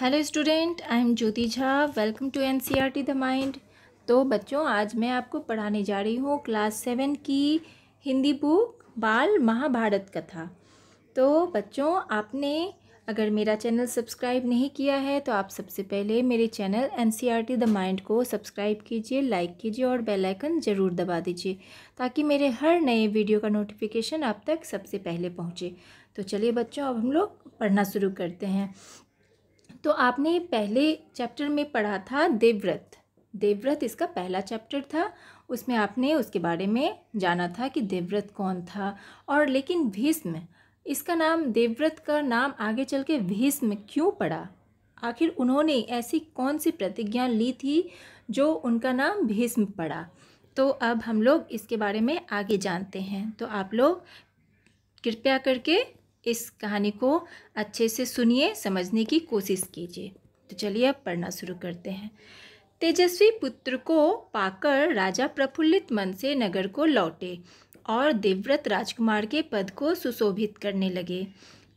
hello student I am Jyoti Jha welcome to N C R T the mind तो बच्चों आज मैं आपको पढ़ाने जा रही हूँ क्लास सेवन की हिंदी बुक बाल महाभारत कथा तो बच्चों आपने अगर मेरा चैनल सब्सक्राइब नहीं किया है तो आप सबसे पहले मेरे channel N C R T the mind को सब्सक्राइब कीजिए लाइक कीजिए और बेल आइकन ज़रूर दबा दीजिए ताकि मेरे हर नए वीडियो का नोटिफिकेशन आप तक सबसे पहले पहुँचे तो चलिए बच्चों अब हम लोग पढ़ना शुरू करते हैं तो आपने पहले चैप्टर में पढ़ा था देवव्रत देवव्रत इसका पहला चैप्टर था उसमें आपने उसके बारे में जाना था कि देवव्रत कौन था और लेकिन भीष्म इसका नाम देवव्रत का नाम आगे चल के भीष्म क्यों पड़ा आखिर उन्होंने ऐसी कौन सी प्रतिज्ञा ली थी जो उनका नाम भीष्म पड़ा तो अब हम लोग इसके बारे में आगे जानते हैं तो आप लोग कृपया करके इस कहानी को अच्छे से सुनिए समझने की कोशिश कीजिए तो चलिए अब पढ़ना शुरू करते हैं तेजस्वी पुत्र को पाकर राजा प्रफुल्लित मन से नगर को लौटे और देवव्रत राजकुमार के पद को सुशोभित करने लगे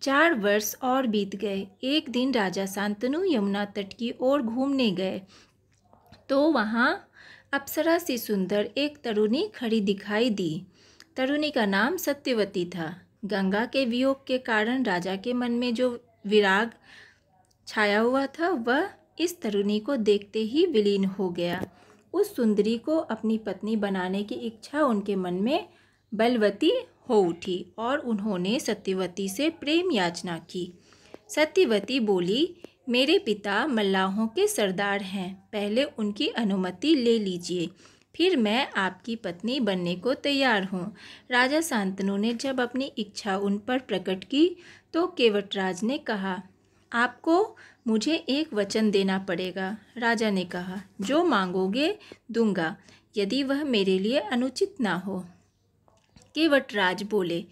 चार वर्ष और बीत गए एक दिन राजा शांतनु यमुना तट की ओर घूमने गए तो वहाँ अप्सरा से सुंदर एक तरुणी खड़ी दिखाई दी तरुणी का नाम सत्यवती था गंगा के वियोग के कारण राजा के मन में जो विराग छाया हुआ था वह इस तरुणी को देखते ही विलीन हो गया उस सुंदरी को अपनी पत्नी बनाने की इच्छा उनके मन में बलवती हो उठी और उन्होंने सत्यवती से प्रेम याचना की सत्यवती बोली मेरे पिता मल्लाहों के सरदार हैं पहले उनकी अनुमति ले लीजिए फिर मैं आपकी पत्नी बनने को तैयार हूँ राजा शांतनु ने जब अपनी इच्छा उन पर प्रकट की तो केवटराज ने कहा आपको मुझे एक वचन देना पड़ेगा राजा ने कहा जो मांगोगे दूंगा यदि वह मेरे लिए अनुचित ना हो केवटराज बोले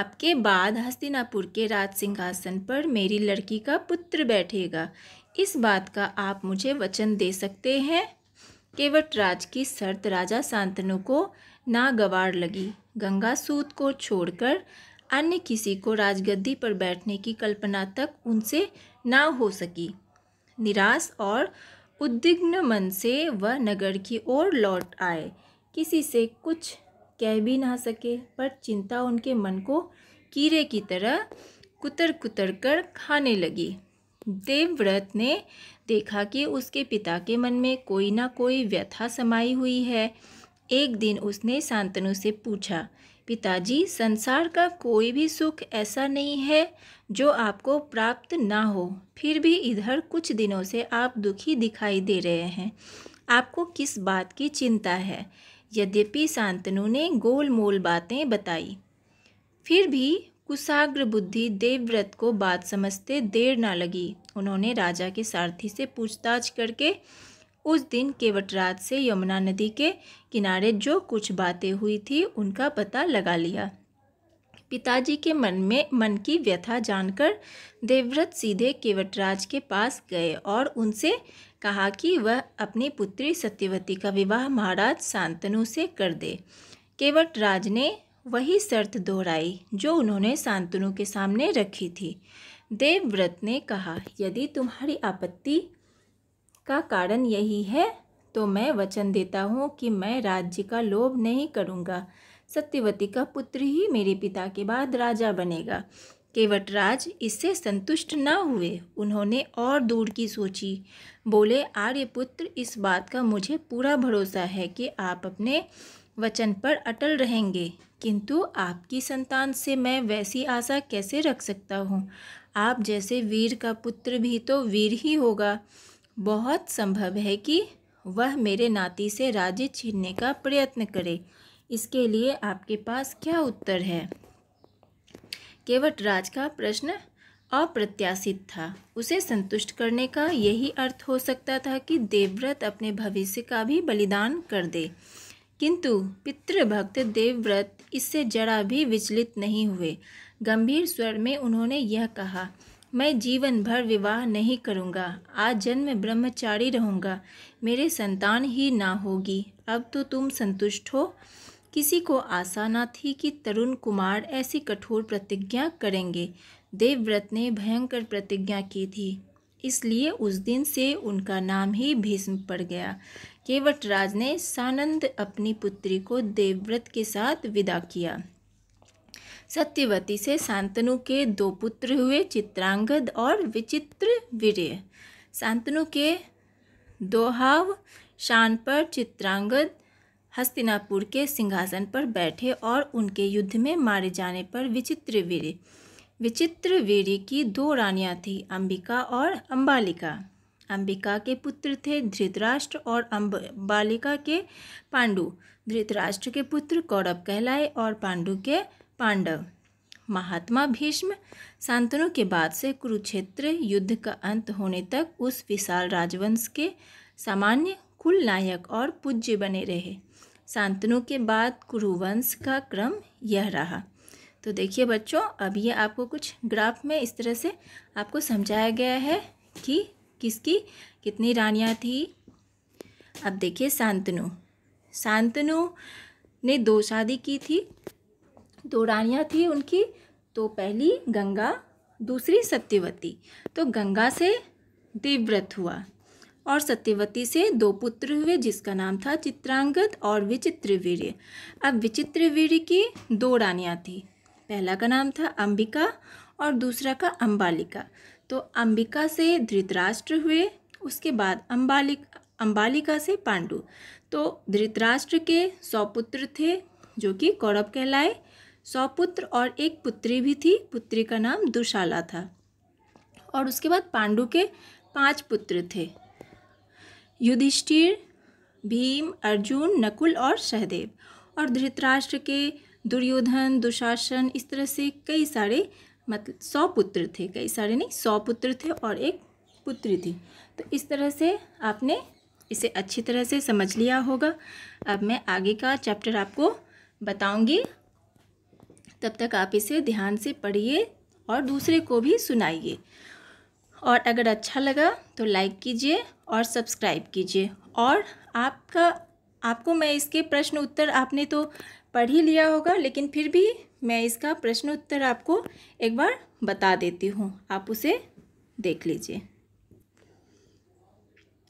आपके बाद हस्तिनापुर के राज सिंहासन पर मेरी लड़की का पुत्र बैठेगा इस बात का आप मुझे वचन दे सकते हैं केवटराज की शर्त राजा शांतनु को नागवार लगी गंगासूत को छोड़कर अन्य किसी को राजगद्दी पर बैठने की कल्पना तक उनसे ना हो सकी निराश और उद्विग्न मन से वह नगर की ओर लौट आए किसी से कुछ कह भी ना सके पर चिंता उनके मन को कीड़े की तरह कुतर कुतर कर खाने लगी देवव्रत ने देखा कि उसके पिता के मन में कोई ना कोई व्यथा समाई हुई है एक दिन उसने शांतनु से पूछा पिताजी संसार का कोई भी सुख ऐसा नहीं है जो आपको प्राप्त ना हो फिर भी इधर कुछ दिनों से आप दुखी दिखाई दे रहे हैं आपको किस बात की चिंता है यद्यपि शांतनु ने गोल मोल बातें बताई फिर भी कुसाग्र बुद्धि देवव्रत को बात समझते देर ना लगी उन्होंने राजा के सारथी से पूछताछ करके उस दिन केवटराज से यमुना नदी के किनारे जो कुछ बातें हुई थी उनका पता लगा लिया पिताजी के मन में मन की व्यथा जानकर देवव्रत सीधे केवटराज के पास गए और उनसे कहा कि वह अपनी पुत्री सत्यवती का विवाह महाराज शांतनु से कर दे केवटराज ने वही शर्त दोहराई जो उन्होंने सांतनु के सामने रखी थी देवव्रत ने कहा यदि तुम्हारी आपत्ति का कारण यही है तो मैं वचन देता हूँ कि मैं राज्य का लोभ नहीं करूँगा सत्यवती का पुत्र ही मेरे पिता के बाद राजा बनेगा केवटराज इससे संतुष्ट न हुए उन्होंने और दूर की सोची बोले आर्यपुत्र इस बात का मुझे पूरा भरोसा है कि आप अपने वचन पर अटल रहेंगे किंतु आपकी संतान से मैं वैसी आशा कैसे रख सकता हूँ आप जैसे वीर का पुत्र भी तो वीर ही होगा बहुत संभव है कि वह मेरे नाती से राज्य छीनने का प्रयत्न करे इसके लिए आपके पास क्या उत्तर है केवटराज का प्रश्न अप्रत्याशित था उसे संतुष्ट करने का यही अर्थ हो सकता था कि देवव्रत अपने भविष्य का भी बलिदान कर दे किंतु पितृभक्त देवव्रत इससे जरा भी विचलित नहीं हुए गंभीर स्वर में उन्होंने यह कहा मैं जीवन भर विवाह नहीं करूँगा आज जन्म ब्रह्मचारी रहूँगा मेरे संतान ही ना होगी अब तो तुम संतुष्ट हो किसी को आशा न थी कि तरुण कुमार ऐसी कठोर प्रतिज्ञा करेंगे देवव्रत ने भयंकर प्रतिज्ञा की थी इसलिए उस दिन से उनका नाम ही भीष्म पड़ गया केवटराज ने सानंद अपनी पुत्री को देवव्रत के साथ विदा किया सत्यवती से शांतनु के दो पुत्र हुए चित्रांगद और विचित्र वीर्य शांतनु के दोहाव शान पर चित्रांगद हस्तिनापुर के सिंहासन पर बैठे और उनके युद्ध में मारे जाने पर विचित्र वीर विचित्र वीर की दो रानियां थीं अंबिका और अम्बालिका अंबिका के पुत्र थे धृतराष्ट्र और अम्बालिका के पांडु धृतराष्ट्र के पुत्र कौरव कहलाए और पांडु के पांडव महात्मा भीष्म शांतनु के बाद से कुरुक्षेत्र युद्ध का अंत होने तक उस विशाल राजवंश के सामान्य कुल नायक और पूज्य बने रहे शांतनु के बाद कुरुवंश का क्रम यह रहा तो देखिए बच्चों अब ये आपको कुछ ग्राफ में इस तरह से आपको समझाया गया है कि किसकी कितनी रानियाँ थी अब देखिए शांतनु शांतनु ने दो शादी की थी दो रानियाँ थी उनकी तो पहली गंगा दूसरी सत्यवती तो गंगा से देवव्रत हुआ और सत्यवती से दो पुत्र हुए जिसका नाम था चित्रांगद और विचित्रवीर्य अब विचित्रवीर्य की दो रानियाँ थी पहला का नाम था अंबिका और दूसरा का अंबालिका तो अंबिका से धृतराष्ट्र हुए उसके बाद अंबालिक अंबालिका से पांडु तो धृतराष्ट्र के सौ पुत्र थे जो कि कौरव कहलाए सौ पुत्र और एक पुत्री भी थी पुत्री का नाम दुशाला था और उसके बाद पांडु के पांच पुत्र थे युधिष्ठिर भीम अर्जुन नकुल और सहदेव और धृतराष्ट्र के दुर्योधन दुशासन इस तरह से कई सारे मतलब सौ पुत्र थे कई सारे नहीं सौ पुत्र थे और एक पुत्री थी तो इस तरह से आपने इसे अच्छी तरह से समझ लिया होगा अब मैं आगे का चैप्टर आपको बताऊंगी तब तक आप इसे ध्यान से पढ़िए और दूसरे को भी सुनाइए और अगर अच्छा लगा तो लाइक कीजिए और सब्सक्राइब कीजिए और आपका आपको मैं इसके प्रश्न उत्तर आपने तो पढ़ ही लिया होगा लेकिन फिर भी मैं इसका प्रश्न उत्तर आपको एक बार बता देती हूँ आप उसे देख लीजिए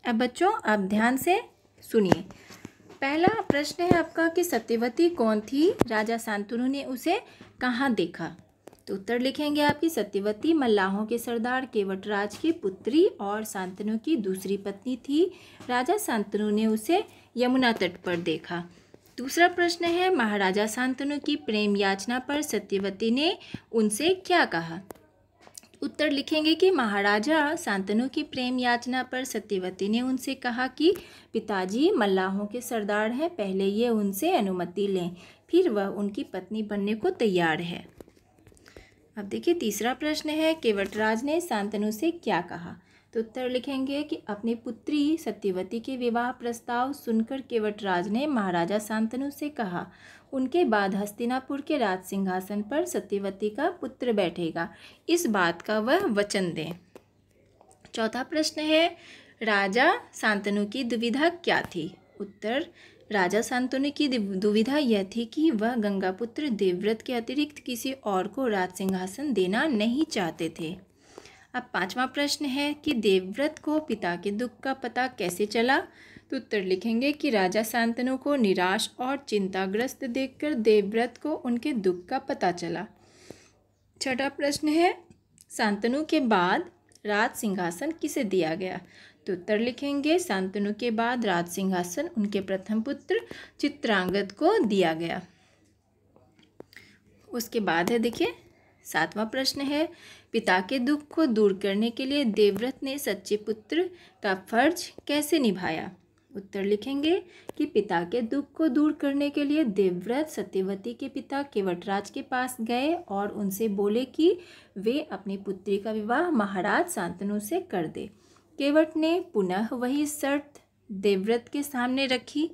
अब बच्चों आप ध्यान से सुनिए पहला प्रश्न है आपका कि सत्यवती कौन थी राजा शांतनु ने उसे कहाँ देखा तो उत्तर लिखेंगे आपकी सत्यवती मल्लाहों के सरदार केवटराज की पुत्री और शांतनु की दूसरी पत्नी थी राजा शांतनु ने उसे यमुना तट पर देखा दूसरा प्रश्न है महाराजा शांतनु की प्रेम याचना पर सत्यवती ने उनसे क्या कहा उत्तर लिखेंगे कि महाराजा शांतनु की प्रेम याचना पर सत्यवती ने उनसे कहा कि पिताजी मल्लाहों के सरदार हैं पहले ये उनसे अनुमति लें फिर वह उनकी पत्नी बनने को तैयार है अब देखिए तीसरा प्रश्न है केवटराज ने शांतनु से क्या कहा तो उत्तर लिखेंगे कि अपनी पुत्री सत्यवती के विवाह प्रस्ताव सुनकर केवटराज ने महाराजा शांतनु से कहा उनके बाद हस्तिनापुर के राज सिंहासन पर सत्यवती का पुत्र बैठेगा इस बात का वह वचन दें चौथा प्रश्न है राजा शांतनु की दुविधा क्या थी उत्तर राजा सांतनु की दुविधा यह थी कि वह गंगापुत्र देवव्रत के अतिरिक्त किसी और को राज सिंहासन देना नहीं चाहते थे अब पांचवा प्रश्न है कि देवव्रत को पिता के दुख का पता कैसे चला तो उत्तर लिखेंगे कि राजा सांतनु को निराश और चिंताग्रस्त देखकर देवव्रत को उनके दुख का पता चला छठा प्रश्न है सांतनु के बाद राज सिंहासन किसे दिया गया तो उत्तर लिखेंगे शांतनु के बाद राज सिंहासन उनके प्रथम पुत्र चित्रांगद को दिया गया उसके बाद है देखिए सातवां प्रश्न है पिता के दुख को दूर करने के लिए देवव्रत ने सच्चे पुत्र का फर्ज कैसे निभाया उत्तर लिखेंगे कि पिता के दुख को दूर करने के लिए देवव्रत सत्यवती के पिता केवटराज के पास गए और उनसे बोले कि वे अपनी पुत्री का विवाह महाराज शांतनु से कर दे केवट ने पुनः वही शर्त देवव्रत के सामने रखी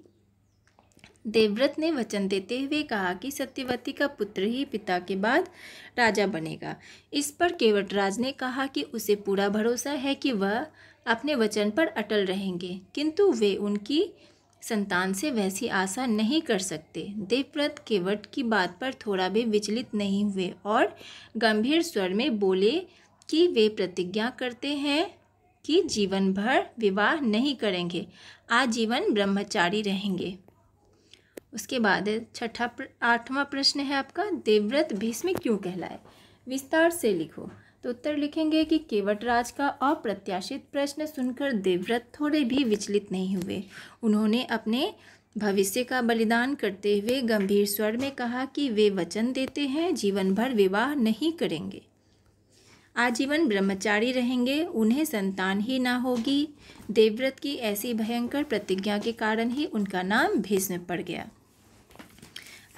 देवव्रत ने वचन देते हुए कहा कि सत्यवती का पुत्र ही पिता के बाद राजा बनेगा इस पर केवट राज ने कहा कि उसे पूरा भरोसा है कि वह अपने वचन पर अटल रहेंगे किंतु वे उनकी संतान से वैसी आशा नहीं कर सकते देवव्रत केवट की बात पर थोड़ा भी विचलित नहीं हुए और गंभीर स्वर में बोले कि वे प्रतिज्ञा करते हैं कि जीवन भर विवाह नहीं करेंगे आजीवन ब्रह्मचारी रहेंगे उसके बाद छठा प्र, आठवा प्रश्न है आपका देवव्रत भीष्म क्यों कहलाए विस्तार से लिखो तो उत्तर लिखेंगे कि केवटराज का अप्रत्याशित प्रश्न सुनकर देवव्रत थोड़े भी विचलित नहीं हुए उन्होंने अपने भविष्य का बलिदान करते हुए गंभीर स्वर में कहा कि वे वचन देते हैं जीवन भर विवाह नहीं करेंगे आजीवन ब्रह्मचारी रहेंगे उन्हें संतान ही ना होगी देवव्रत की ऐसी भयंकर प्रतिज्ञा के कारण ही उनका नाम भीष्म पड़ गया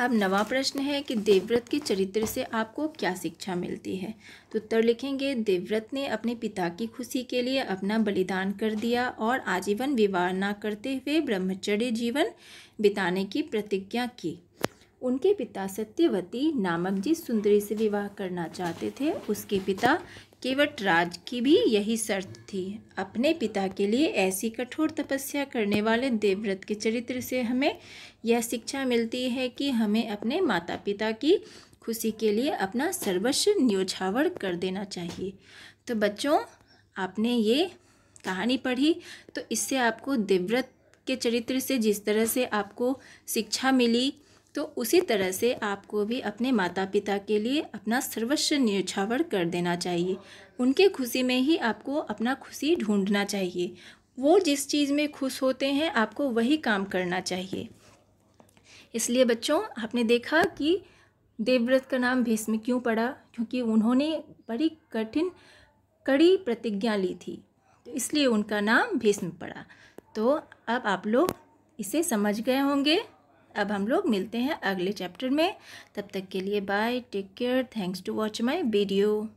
अब नवा प्रश्न है कि देवव्रत के चरित्र से आपको क्या शिक्षा मिलती है तो उत्तर लिखेंगे देवव्रत ने अपने पिता की खुशी के लिए अपना बलिदान कर दिया और आजीवन विवाह न करते हुए ब्रह्मचर्य जीवन बिताने की प्रतिज्ञा की उनके पिता सत्यवती नामक जिस सुंदरी से विवाह करना चाहते थे उसके पिता केवट राज की भी यही शर्त थी अपने पिता के लिए ऐसी कठोर तपस्या करने वाले देवव्रत के चरित्र से हमें यह शिक्षा मिलती है कि हमें अपने माता पिता की खुशी के लिए अपना सर्वस्व न्योछावर कर देना चाहिए तो बच्चों आपने ये कहानी पढ़ी तो इससे आपको देवव्रत के चरित्र से जिस तरह से आपको शिक्षा मिली तो उसी तरह से आपको भी अपने माता पिता के लिए अपना सर्वस्व न्यौछावर कर देना चाहिए उनके खुशी में ही आपको अपना खुशी ढूंढना चाहिए वो जिस चीज़ में खुश होते हैं आपको वही काम करना चाहिए इसलिए बच्चों आपने देखा कि देवव्रत का नाम भीष्म क्यों पड़ा क्योंकि उन्होंने बड़ी कठिन कड़ी प्रतिज्ञा ली थी तो इसलिए उनका नाम भीष्म पड़ा तो अब आप लोग इसे समझ गए होंगे अब हम लोग मिलते हैं अगले चैप्टर में तब तक के लिए bye take care thanks to watch my video